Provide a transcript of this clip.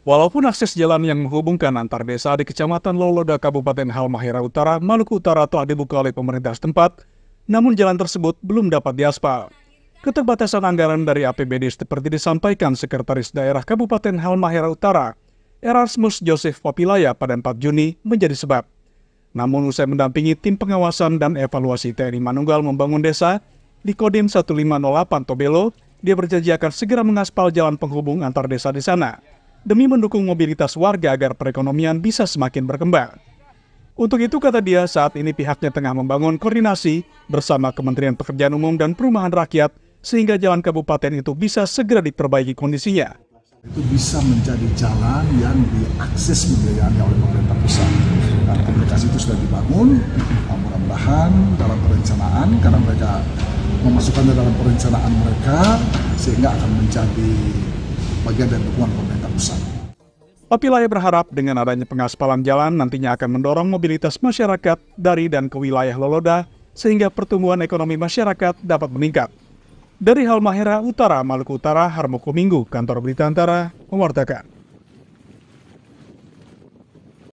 Walaupun akses jalan yang menghubungkan antar desa di Kecamatan Loloda, Kabupaten Halmahera Utara, Maluku Utara telah dibuka oleh pemerintah setempat, namun jalan tersebut belum dapat diaspal. Keterbatasan anggaran dari APBD seperti disampaikan Sekretaris Daerah Kabupaten Halmahera Utara, Erasmus Joseph Papilaya pada 4 Juni menjadi sebab. Namun usai mendampingi tim pengawasan dan evaluasi TNI Manunggal membangun desa di Kodim 1508 Tobelo, dia berjanji akan segera mengaspal jalan penghubung antar desa di sana demi mendukung mobilitas warga agar perekonomian bisa semakin berkembang. Untuk itu, kata dia, saat ini pihaknya tengah membangun koordinasi bersama Kementerian Pekerjaan Umum dan Perumahan Rakyat sehingga jalan kabupaten itu bisa segera diperbaiki kondisinya. Itu bisa menjadi jalan yang diakses pembiayaannya oleh pemerintah pusat. Dan komunikasi itu sudah dibangun, mudah-mudahan dalam perencanaan masukannya dalam perencanaan mereka sehingga akan menjadi bagian dari dukungan pemerintah pusat. Papilaya berharap dengan adanya pengaspalan jalan nantinya akan mendorong mobilitas masyarakat dari dan ke wilayah Loloda sehingga pertumbuhan ekonomi masyarakat dapat meningkat. Dari Halmahera Utara, Maluku Utara, Harmoko Minggu, Kantor Berita Antara, mewartakan.